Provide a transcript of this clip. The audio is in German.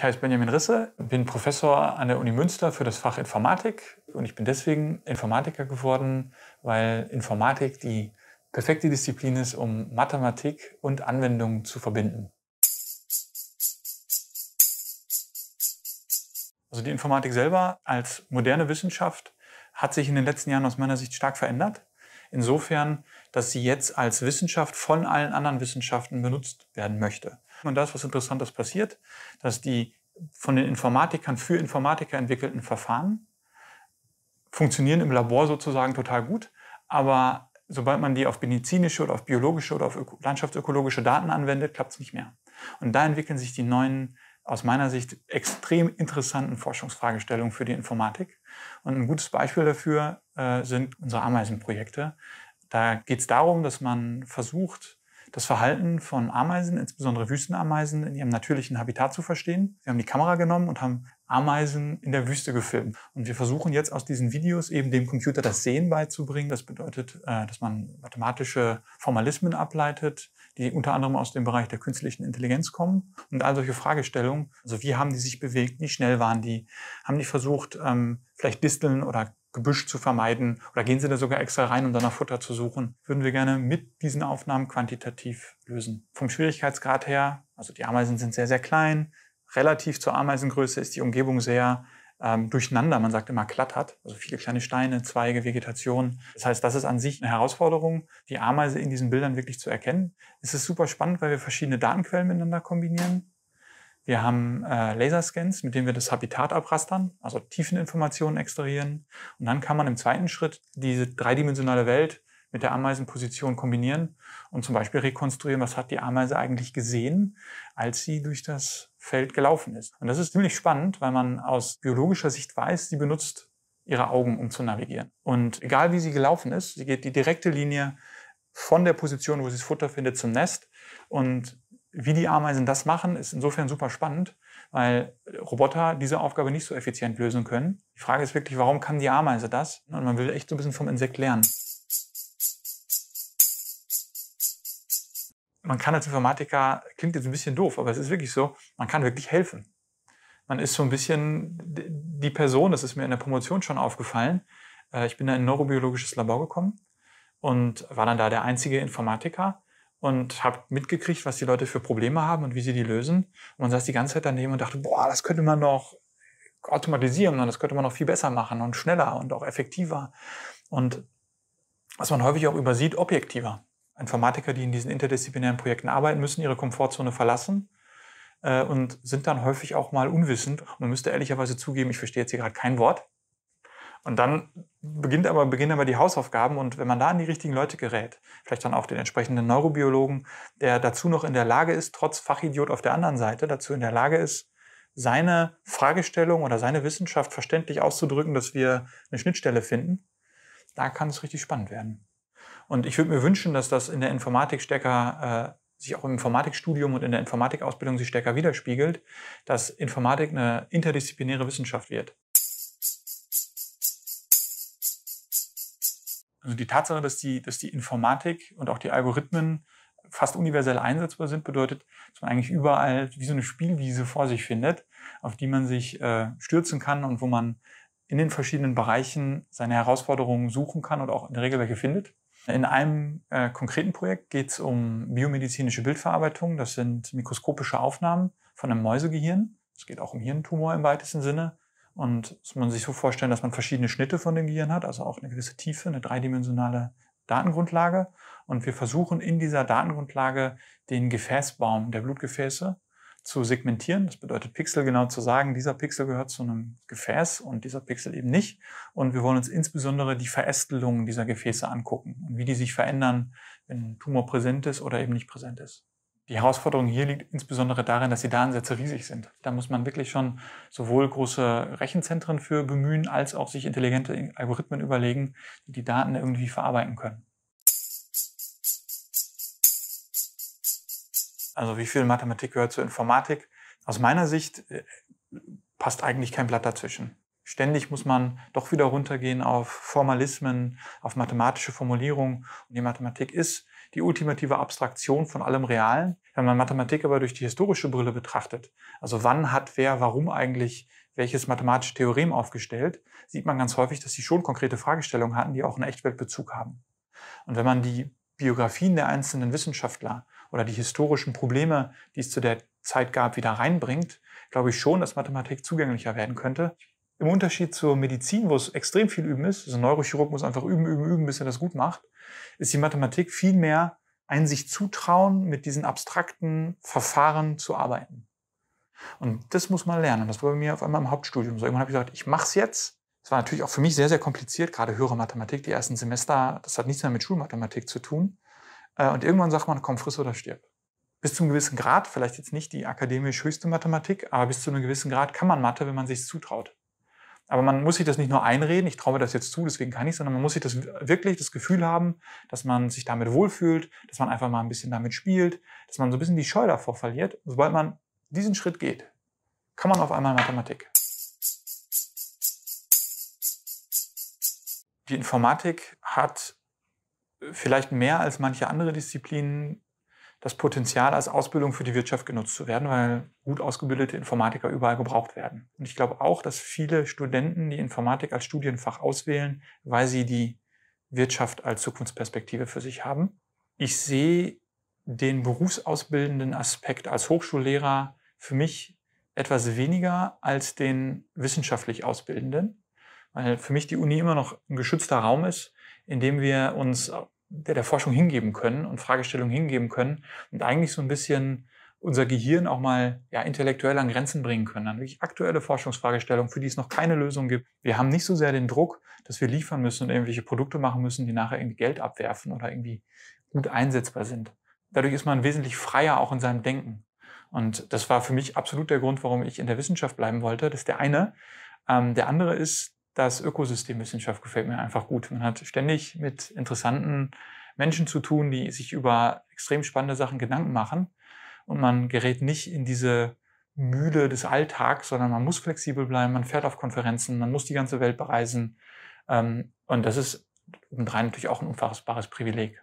Ich heiße Benjamin Risse, bin Professor an der Uni Münster für das Fach Informatik und ich bin deswegen Informatiker geworden, weil Informatik die perfekte Disziplin ist, um Mathematik und Anwendungen zu verbinden. Also die Informatik selber als moderne Wissenschaft hat sich in den letzten Jahren aus meiner Sicht stark verändert. Insofern, dass sie jetzt als Wissenschaft von allen anderen Wissenschaften benutzt werden möchte. Und da ist was Interessantes passiert, dass die von den Informatikern für Informatiker entwickelten Verfahren funktionieren im Labor sozusagen total gut, aber sobald man die auf medizinische oder auf biologische oder auf landschaftsökologische Daten anwendet, klappt es nicht mehr. Und da entwickeln sich die neuen, aus meiner Sicht extrem interessanten Forschungsfragestellungen für die Informatik. Und ein gutes Beispiel dafür äh, sind unsere Ameisenprojekte. Da geht es darum, dass man versucht, das Verhalten von Ameisen, insbesondere Wüstenameisen, in ihrem natürlichen Habitat zu verstehen. Wir haben die Kamera genommen und haben Ameisen in der Wüste gefilmt. Und wir versuchen jetzt aus diesen Videos eben dem Computer das Sehen beizubringen. Das bedeutet, äh, dass man mathematische Formalismen ableitet, die unter anderem aus dem Bereich der künstlichen Intelligenz kommen und all solche Fragestellungen. Also wie haben die sich bewegt? Wie schnell waren die? Haben die versucht, ähm, vielleicht Disteln oder Gebüsch zu vermeiden oder gehen sie da sogar extra rein, um danach Futter zu suchen, würden wir gerne mit diesen Aufnahmen quantitativ lösen. Vom Schwierigkeitsgrad her, also die Ameisen sind sehr, sehr klein, relativ zur Ameisengröße ist die Umgebung sehr ähm, durcheinander, man sagt immer klattert, also viele kleine Steine, Zweige, Vegetation. Das heißt, das ist an sich eine Herausforderung, die Ameise in diesen Bildern wirklich zu erkennen. Es ist super spannend, weil wir verschiedene Datenquellen miteinander kombinieren. Wir haben äh, Laserscans, mit denen wir das Habitat abrastern, also Tiefeninformationen extrahieren. Und dann kann man im zweiten Schritt diese dreidimensionale Welt mit der Ameisenposition kombinieren und zum Beispiel rekonstruieren, was hat die Ameise eigentlich gesehen, als sie durch das Feld gelaufen ist. Und das ist ziemlich spannend, weil man aus biologischer Sicht weiß, sie benutzt ihre Augen, um zu navigieren. Und egal wie sie gelaufen ist, sie geht die direkte Linie von der Position, wo sie das Futter findet, zum Nest. Und wie die Ameisen das machen, ist insofern super spannend, weil Roboter diese Aufgabe nicht so effizient lösen können. Die Frage ist wirklich, warum kann die Ameise das? Ne, und man will echt so ein bisschen vom Insekt lernen. Man kann als Informatiker, klingt jetzt ein bisschen doof, aber es ist wirklich so, man kann wirklich helfen. Man ist so ein bisschen die Person, das ist mir in der Promotion schon aufgefallen. Äh, ich bin da in ein neurobiologisches Labor gekommen und war dann da der einzige Informatiker und habe mitgekriegt, was die Leute für Probleme haben und wie sie die lösen. Und man saß die ganze Zeit daneben und dachte, boah, das könnte man noch automatisieren und das könnte man noch viel besser machen und schneller und auch effektiver. Und was man häufig auch übersieht, objektiver. Informatiker, die in diesen interdisziplinären Projekten arbeiten, müssen ihre Komfortzone verlassen äh, und sind dann häufig auch mal unwissend. Man müsste ehrlicherweise zugeben, ich verstehe jetzt hier gerade kein Wort. Und dann beginnt aber, beginnen aber die Hausaufgaben und wenn man da an die richtigen Leute gerät, vielleicht dann auch den entsprechenden Neurobiologen, der dazu noch in der Lage ist, trotz Fachidiot auf der anderen Seite, dazu in der Lage ist, seine Fragestellung oder seine Wissenschaft verständlich auszudrücken, dass wir eine Schnittstelle finden, da kann es richtig spannend werden. Und ich würde mir wünschen, dass das in der Informatik stärker, äh, sich auch im Informatikstudium und in der Informatikausbildung sich stärker widerspiegelt, dass Informatik eine interdisziplinäre Wissenschaft wird. Also die Tatsache, dass die, dass die Informatik und auch die Algorithmen fast universell einsetzbar sind, bedeutet, dass man eigentlich überall wie so eine Spielwiese vor sich findet, auf die man sich äh, stürzen kann und wo man in den verschiedenen Bereichen seine Herausforderungen suchen kann und auch in der Regel welche findet. In einem äh, konkreten Projekt geht es um biomedizinische Bildverarbeitung. Das sind mikroskopische Aufnahmen von einem Mäusegehirn. Es geht auch um Hirntumor im weitesten Sinne. Und muss man sich so vorstellen, dass man verschiedene Schnitte von dem Gehirn hat, also auch eine gewisse Tiefe, eine dreidimensionale Datengrundlage. Und wir versuchen in dieser Datengrundlage den Gefäßbaum der Blutgefäße zu segmentieren. Das bedeutet Pixel genau zu sagen, dieser Pixel gehört zu einem Gefäß und dieser Pixel eben nicht. Und wir wollen uns insbesondere die Verästelungen dieser Gefäße angucken und wie die sich verändern, wenn ein Tumor präsent ist oder eben nicht präsent ist. Die Herausforderung hier liegt insbesondere darin, dass die Datensätze riesig sind. Da muss man wirklich schon sowohl große Rechenzentren für bemühen, als auch sich intelligente Algorithmen überlegen, die die Daten irgendwie verarbeiten können. Also wie viel Mathematik gehört zur Informatik? Aus meiner Sicht äh, passt eigentlich kein Blatt dazwischen. Ständig muss man doch wieder runtergehen auf Formalismen, auf mathematische Formulierungen. Und die Mathematik ist die ultimative Abstraktion von allem Realen. Wenn man Mathematik aber durch die historische Brille betrachtet, also wann hat wer warum eigentlich welches mathematische Theorem aufgestellt, sieht man ganz häufig, dass sie schon konkrete Fragestellungen hatten, die auch einen Echtweltbezug haben. Und wenn man die Biografien der einzelnen Wissenschaftler oder die historischen Probleme, die es zu der Zeit gab, wieder reinbringt, glaube ich schon, dass Mathematik zugänglicher werden könnte. Im Unterschied zur Medizin, wo es extrem viel Üben ist, also ein Neurochirurg muss einfach üben, üben, üben, bis er das gut macht, ist die Mathematik viel mehr ein sich zutrauen, mit diesen abstrakten Verfahren zu arbeiten. Und das muss man lernen. Das war bei mir auf einmal im Hauptstudium so. Irgendwann habe ich gesagt, ich mache es jetzt. Es war natürlich auch für mich sehr, sehr kompliziert, gerade höhere Mathematik, die ersten Semester, das hat nichts mehr mit Schulmathematik zu tun. Äh, und irgendwann sagt man, komm, friss oder stirb. Bis zu einem gewissen Grad, vielleicht jetzt nicht die akademisch höchste Mathematik, aber bis zu einem gewissen Grad kann man Mathe, wenn man sich zutraut. Aber man muss sich das nicht nur einreden, ich traue mir das jetzt zu, deswegen kann ich, sondern man muss sich das wirklich das Gefühl haben, dass man sich damit wohlfühlt, dass man einfach mal ein bisschen damit spielt, dass man so ein bisschen die Scheu davor verliert. Und sobald man diesen Schritt geht, kann man auf einmal Mathematik. Die Informatik hat vielleicht mehr als manche andere Disziplinen das Potenzial als Ausbildung für die Wirtschaft genutzt zu werden, weil gut ausgebildete Informatiker überall gebraucht werden. Und ich glaube auch, dass viele Studenten die Informatik als Studienfach auswählen, weil sie die Wirtschaft als Zukunftsperspektive für sich haben. Ich sehe den berufsausbildenden Aspekt als Hochschullehrer für mich etwas weniger als den wissenschaftlich Ausbildenden, weil für mich die Uni immer noch ein geschützter Raum ist, in dem wir uns der, der Forschung hingeben können und Fragestellungen hingeben können und eigentlich so ein bisschen unser Gehirn auch mal ja, intellektuell an Grenzen bringen können, an wirklich aktuelle Forschungsfragestellungen, für die es noch keine Lösung gibt. Wir haben nicht so sehr den Druck, dass wir liefern müssen und irgendwelche Produkte machen müssen, die nachher irgendwie Geld abwerfen oder irgendwie gut einsetzbar sind. Dadurch ist man wesentlich freier auch in seinem Denken. Und das war für mich absolut der Grund, warum ich in der Wissenschaft bleiben wollte. Das ist der eine. Ähm, der andere ist, das Ökosystemwissenschaft gefällt mir einfach gut. Man hat ständig mit interessanten Menschen zu tun, die sich über extrem spannende Sachen Gedanken machen. Und man gerät nicht in diese Mühle des Alltags, sondern man muss flexibel bleiben, man fährt auf Konferenzen, man muss die ganze Welt bereisen. Ähm, und das ist obendrein natürlich auch ein unfassbares Privileg.